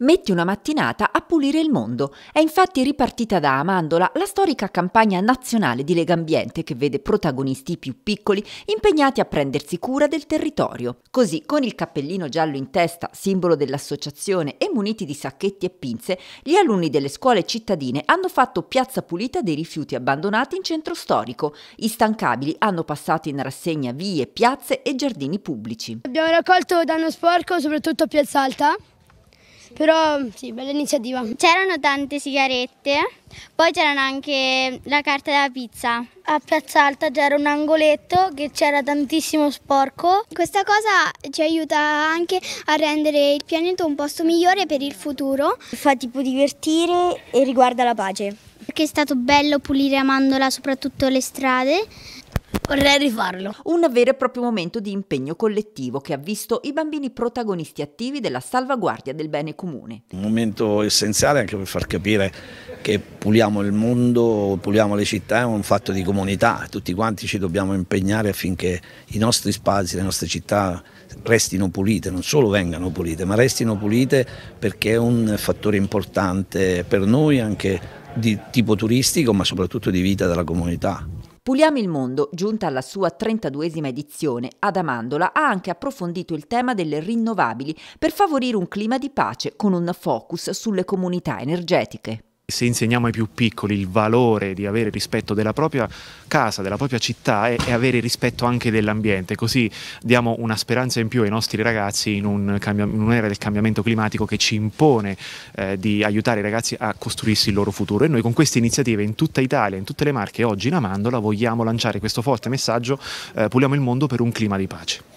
Metti una mattinata a pulire il mondo. È infatti ripartita da Amandola la storica campagna nazionale di Legambiente che vede protagonisti più piccoli impegnati a prendersi cura del territorio. Così, con il cappellino giallo in testa, simbolo dell'associazione, e muniti di sacchetti e pinze, gli alunni delle scuole cittadine hanno fatto piazza pulita dei rifiuti abbandonati in centro storico. I hanno passato in rassegna vie, piazze e giardini pubblici. Abbiamo raccolto danno sporco soprattutto a Piazza Alta. Però sì, bella iniziativa. C'erano tante sigarette, poi c'erano anche la carta della pizza. A Piazza Alta c'era un angoletto che c'era tantissimo sporco. Questa cosa ci aiuta anche a rendere il pianeta un posto migliore per il futuro. Fa tipo divertire e riguarda la pace. Perché è stato bello pulire a Mandola soprattutto le strade Vorrei rifarlo. Un vero e proprio momento di impegno collettivo che ha visto i bambini protagonisti attivi della salvaguardia del bene comune. Un momento essenziale anche per far capire che puliamo il mondo, puliamo le città, è un fatto di comunità. Tutti quanti ci dobbiamo impegnare affinché i nostri spazi, le nostre città restino pulite, non solo vengano pulite, ma restino pulite perché è un fattore importante per noi anche di tipo turistico, ma soprattutto di vita della comunità. Puliamo il mondo, giunta alla sua 32esima edizione, Amandola ha anche approfondito il tema delle rinnovabili per favorire un clima di pace con un focus sulle comunità energetiche se insegniamo ai più piccoli il valore di avere rispetto della propria casa, della propria città e, e avere rispetto anche dell'ambiente, così diamo una speranza in più ai nostri ragazzi in, un'era del cambiamento climatico che ci impone eh, di aiutare i ragazzi a costruirsi il loro futuro e noi con queste iniziative in tutta Italia, in tutte le marche, oggi in Amandola vogliamo lanciare questo forte messaggio eh, Puliamo il mondo per un clima di pace.